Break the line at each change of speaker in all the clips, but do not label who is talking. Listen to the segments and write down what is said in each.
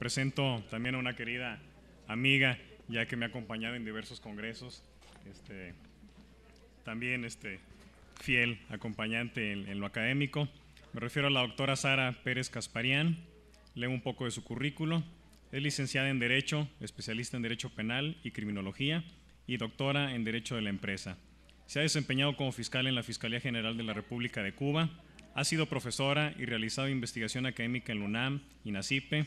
presento también a una querida amiga,
ya que me ha acompañado en diversos congresos. Este, también este, fiel acompañante en, lo académico. Me refiero a la doctora Sara Pérez Casparian, Leo un poco de su currículo. Es licenciada en Derecho, especialista en Derecho Penal y Criminología y doctora en Derecho de la Empresa. Se ha desempeñado como fiscal en la Fiscalía General de la República de Cuba. Ha sido profesora y realizado investigación académica en UNAM y NACIPE,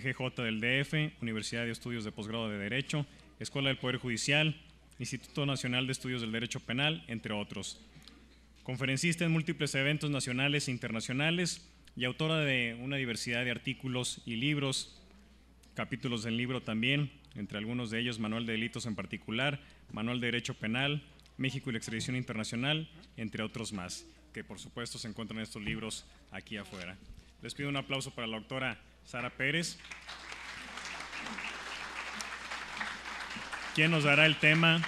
PGJ del DF, Universidad de Estudios de Posgrado de Derecho, Escuela del Poder Judicial, Instituto Nacional de Estudios del Derecho Penal, entre otros. Conferencista en múltiples eventos nacionales e internacionales y autora de una diversidad de artículos y libros, capítulos del libro también, entre algunos de ellos Manual de Delitos en particular, Manual de Derecho Penal, México y la Extradición Internacional, entre otros más, que por supuesto se encuentran estos libros aquí afuera. Les pido un aplauso para la doctora Sara Pérez, quien nos dará el tema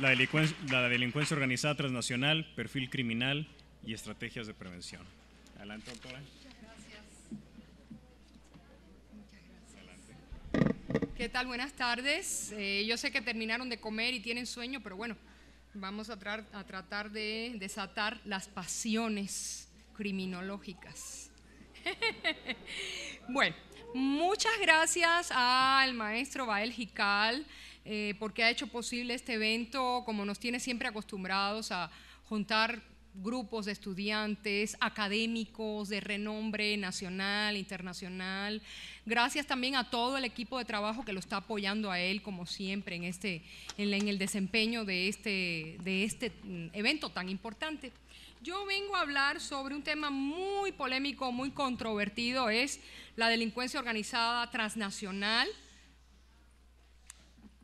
la delincuencia, la delincuencia organizada transnacional, perfil criminal y estrategias de prevención. Adelante, doctora.
gracias. ¿Qué tal? Buenas tardes. Eh, yo sé que terminaron de comer y tienen sueño, pero bueno, vamos a tratar de desatar las pasiones criminológicas. bueno, muchas gracias al maestro Bael eh, porque ha hecho posible este evento, como nos tiene siempre acostumbrados a juntar grupos de estudiantes, académicos de renombre nacional, internacional. Gracias también a todo el equipo de trabajo que lo está apoyando a él, como siempre, en, este, en, el desempeño de este, de este mm, evento tan importante. Yo vengo a hablar sobre un tema muy polémico, muy controvertido, es la delincuencia organizada transnacional,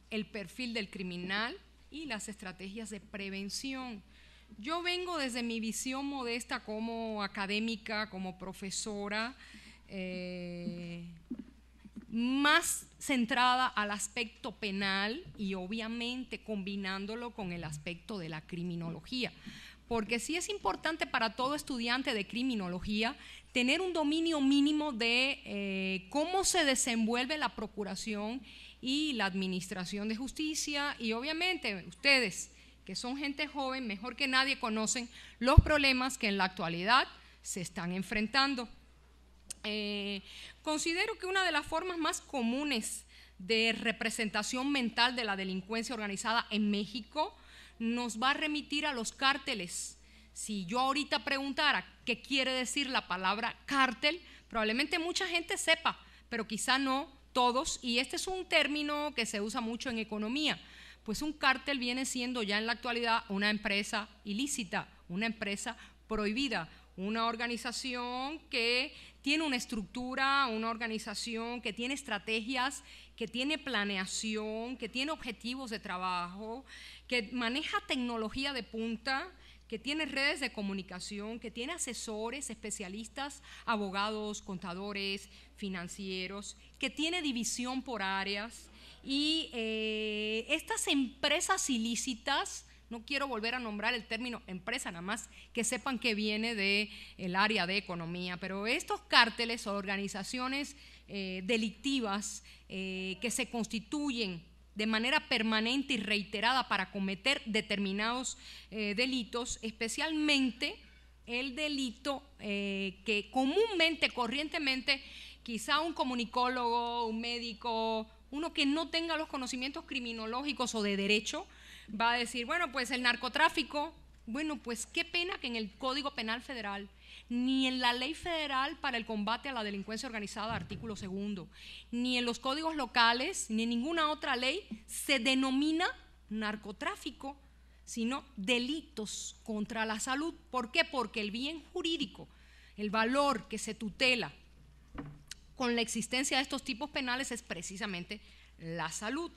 el perfil del criminal y las estrategias de prevención. Yo vengo desde mi visión modesta como académica, como profesora, eh, más centrada al aspecto penal y obviamente combinándolo con el aspecto de la criminología porque sí es importante para todo estudiante de criminología tener un dominio mínimo de eh, cómo se desenvuelve la procuración y la administración de justicia y obviamente ustedes que son gente joven, mejor que nadie conocen los problemas que en la actualidad se están enfrentando. Eh, considero que una de las formas más comunes de representación mental de la delincuencia organizada en México nos va a remitir a los cárteles. Si yo ahorita preguntara qué quiere decir la palabra cártel, probablemente mucha gente sepa, pero quizá no todos, y este es un término que se usa mucho en economía, pues un cártel viene siendo ya en la actualidad una empresa ilícita, una empresa prohibida, una organización que tiene una estructura, una organización que tiene estrategias que tiene planeación, que tiene objetivos de trabajo, que maneja tecnología de punta, que tiene redes de comunicación, que tiene asesores, especialistas, abogados, contadores, financieros, que tiene división por áreas. Y eh, estas empresas ilícitas, no quiero volver a nombrar el término empresa, nada más que sepan que viene del área de economía, pero estos cárteles o organizaciones eh, delictivas eh, que se constituyen de manera permanente y reiterada para cometer determinados eh, delitos, especialmente el delito que comúnmente, corrientemente, quizá un comunicólogo, un médico, uno que no tenga los conocimientos criminológicos o de derecho, va a decir, bueno, pues el narcotráfico, bueno, pues qué pena que en el Código Penal Federal ni en la ley federal para el combate a la delincuencia organizada, artículo segundo, ni en los códigos locales, ni en ninguna otra ley se denomina narcotráfico, sino delitos contra la salud. ¿Por qué? Porque el bien jurídico, el valor que se tutela con la existencia de estos tipos penales es precisamente la salud.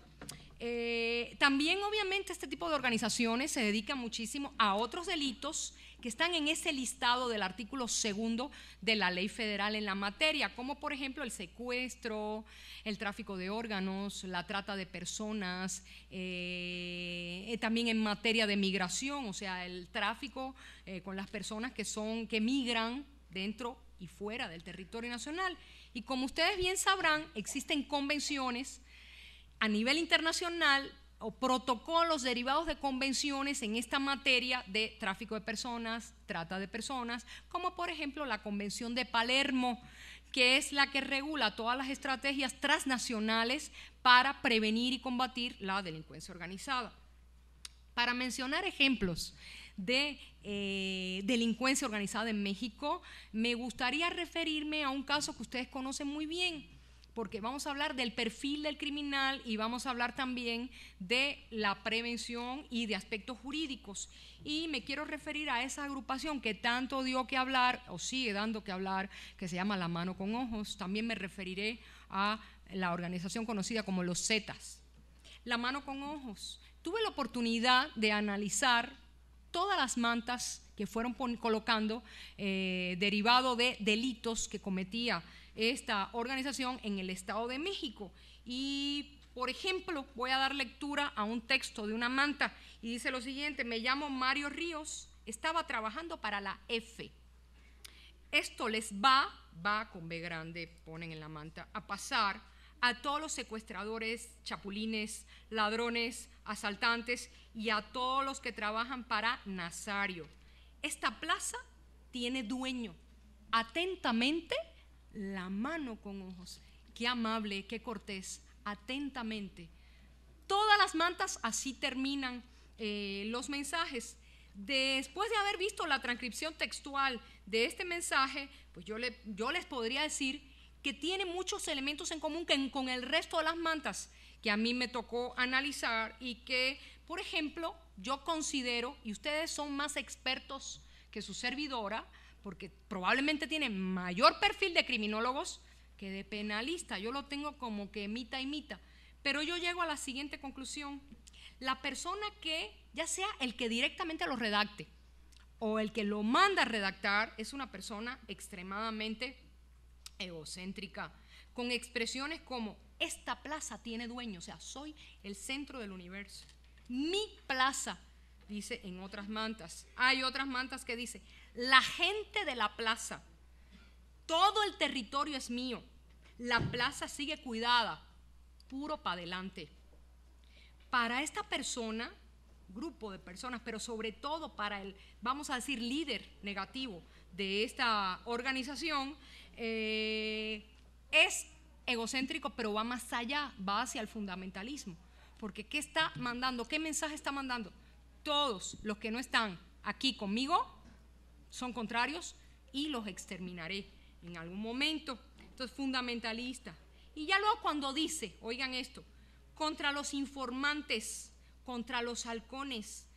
Eh, también obviamente este tipo de organizaciones se dedican muchísimo a otros delitos que están en ese listado del artículo segundo de la ley federal en la materia, como por ejemplo el secuestro, el tráfico de órganos, la trata de personas, eh, eh, también en materia de migración, o sea, el tráfico eh, con las personas que son que migran dentro y fuera del territorio nacional. Y como ustedes bien sabrán, existen convenciones a nivel internacional o protocolos derivados de convenciones en esta materia de tráfico de personas, trata de personas, como por ejemplo la Convención de Palermo, que es la que regula todas las estrategias transnacionales para prevenir y combatir la delincuencia organizada. Para mencionar ejemplos de eh, delincuencia organizada en México, me gustaría referirme a un caso que ustedes conocen muy bien, porque vamos a hablar del perfil del criminal y vamos a hablar también de la prevención y de aspectos jurídicos. Y me quiero referir a esa agrupación que tanto dio que hablar o sigue dando que hablar, que se llama La Mano con Ojos. También me referiré a la organización conocida como los Zetas. La Mano con Ojos. Tuve la oportunidad de analizar todas las mantas que fueron colocando eh, derivado de delitos que cometía esta organización en el Estado de México. Y, por ejemplo, voy a dar lectura a un texto de una manta y dice lo siguiente, me llamo Mario Ríos, estaba trabajando para la F. Esto les va, va con B grande, ponen en la manta, a pasar a todos los secuestradores, chapulines, ladrones, asaltantes y a todos los que trabajan para Nazario. Esta plaza tiene dueño. Atentamente, la mano con ojos. Qué amable, qué cortés, atentamente. Todas las mantas así terminan eh, los mensajes. Después de haber visto la transcripción textual de este mensaje, pues yo, les podría decir que tiene muchos elementos en común con el resto de las mantas que a mí me tocó analizar y que, por ejemplo, yo considero, y ustedes son más expertos que su servidora, porque probablemente tiene mayor perfil de criminólogos que de penalista. Yo lo tengo como que mita y mita. Pero yo llego a la siguiente conclusión. La persona que, ya sea el que directamente lo redacte o el que lo manda a redactar, es una persona extremadamente egocéntrica, con expresiones como, esta plaza tiene dueño, o sea, soy el centro del universo. Mi plaza dice en otras mantas. Hay otras mantas que dice, la gente de la plaza, todo el territorio es mío, la plaza sigue cuidada, puro para adelante. Para esta persona, grupo de personas, pero sobre todo para el, vamos a decir, líder negativo de esta organización, eh, es egocéntrico, pero va más allá, va hacia el fundamentalismo. Porque ¿qué está mandando? ¿Qué mensaje está mandando? todos los que no están aquí conmigo son contrarios y los exterminaré en algún momento. Esto es fundamentalista. Y ya luego cuando dice, oigan esto, contra los informantes, contra los halcones,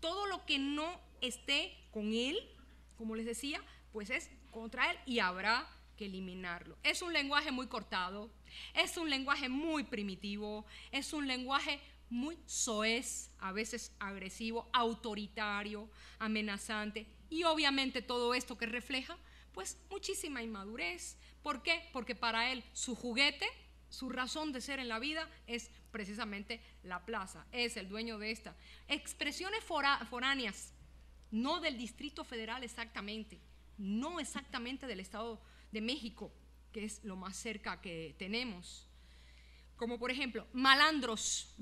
todo lo que no esté con él, como les decía, pues es contra él y habrá que eliminarlo. Es un lenguaje muy cortado, es un lenguaje muy primitivo, es un lenguaje muy soez, a veces agresivo, autoritario, amenazante. Y obviamente todo esto que refleja, pues muchísima inmadurez. ¿Por qué? Porque para él su juguete, su razón de ser en la vida es precisamente la plaza, es el dueño de esta. Expresiones foráneas, no del Distrito Federal exactamente, no exactamente del Estado de México, que es lo más cerca que tenemos. Como por ejemplo, malandros,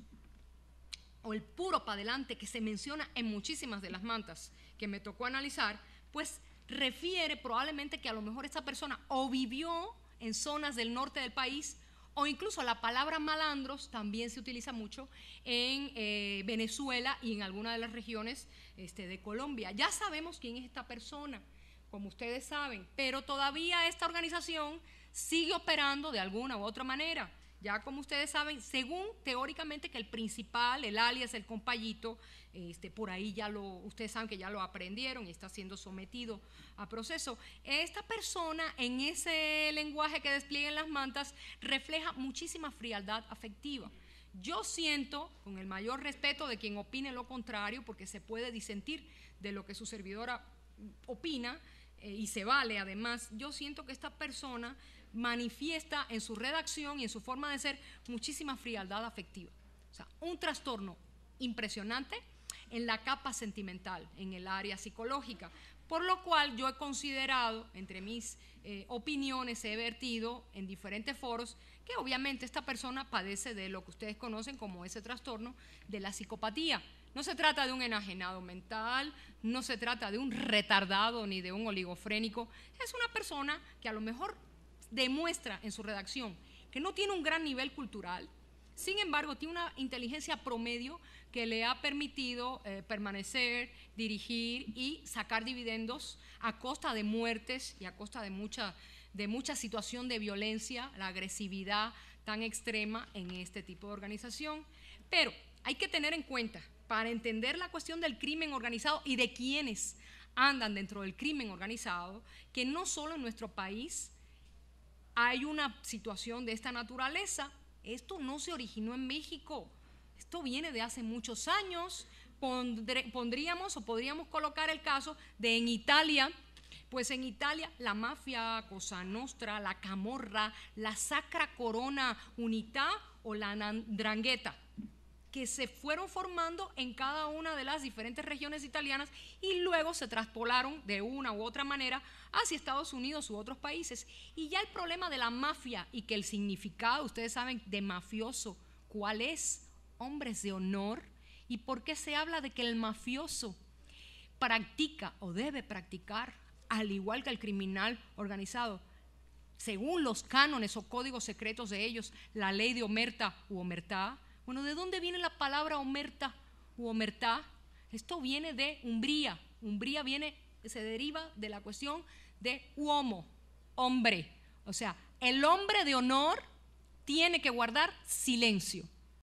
o el puro para adelante que se menciona en muchísimas de las mantas que me tocó analizar, pues refiere probablemente que a lo mejor esta persona o vivió en zonas del norte del país o incluso la palabra malandros también se utiliza mucho en eh, Venezuela y en alguna de las regiones este, de Colombia. Ya sabemos quién es esta persona, como ustedes saben, pero todavía esta organización sigue operando de alguna u otra manera. Ya como ustedes saben, según teóricamente que el principal, el alias, el compayito, este, por ahí ya lo, ustedes saben que ya lo aprendieron y está siendo sometido a proceso. Esta persona en ese lenguaje que despliega en las mantas refleja muchísima frialdad afectiva. Yo siento, con el mayor respeto de quien opine lo contrario, porque se puede disentir de lo que su servidora opina eh, y se vale además, yo siento que esta persona manifiesta en su redacción y en su forma de ser muchísima frialdad afectiva. O sea, un trastorno impresionante en la capa sentimental, en el área psicológica, por lo cual yo he considerado, entre mis eh, opiniones he vertido en diferentes foros, que obviamente esta persona padece de lo que ustedes conocen como ese trastorno de la psicopatía. No se trata de un enajenado mental, no se trata de un retardado ni de un oligofrénico, es una persona que a lo mejor demuestra en su redacción que no tiene un gran nivel cultural, sin embargo, tiene una inteligencia promedio que le ha permitido eh, permanecer, dirigir y sacar dividendos a costa de muertes y a costa de mucha, de mucha situación de violencia, la agresividad tan extrema en este tipo de organización. Pero hay que tener en cuenta, para entender la cuestión del crimen organizado y de quienes andan dentro del crimen organizado, que no solo en nuestro país hay una situación de esta naturaleza. Esto no se originó en México, esto viene de hace muchos años. pondríamos o podríamos colocar el caso de en Italia, pues en Italia la mafia Cosa Nostra, la Camorra, la Sacra Corona Unita o la Ndrangheta que se fueron formando en cada una de las diferentes regiones italianas y luego se traspolaron de una u otra manera hacia Estados Unidos u otros países. Y ya el problema de la mafia y que el significado, ustedes saben, de mafioso, ¿cuál es? Hombres de honor. ¿Y por qué se habla de que el mafioso practica o debe practicar, al igual que el criminal organizado? según los cánones o códigos secretos de ellos, la ley de omerta u omerta bueno, ¿de dónde viene la palabra omerta u omertá? Esto viene de Umbría. Umbría viene, se deriva de la cuestión de uomo, hombre. O sea, el hombre de honor tiene que guardar silencio.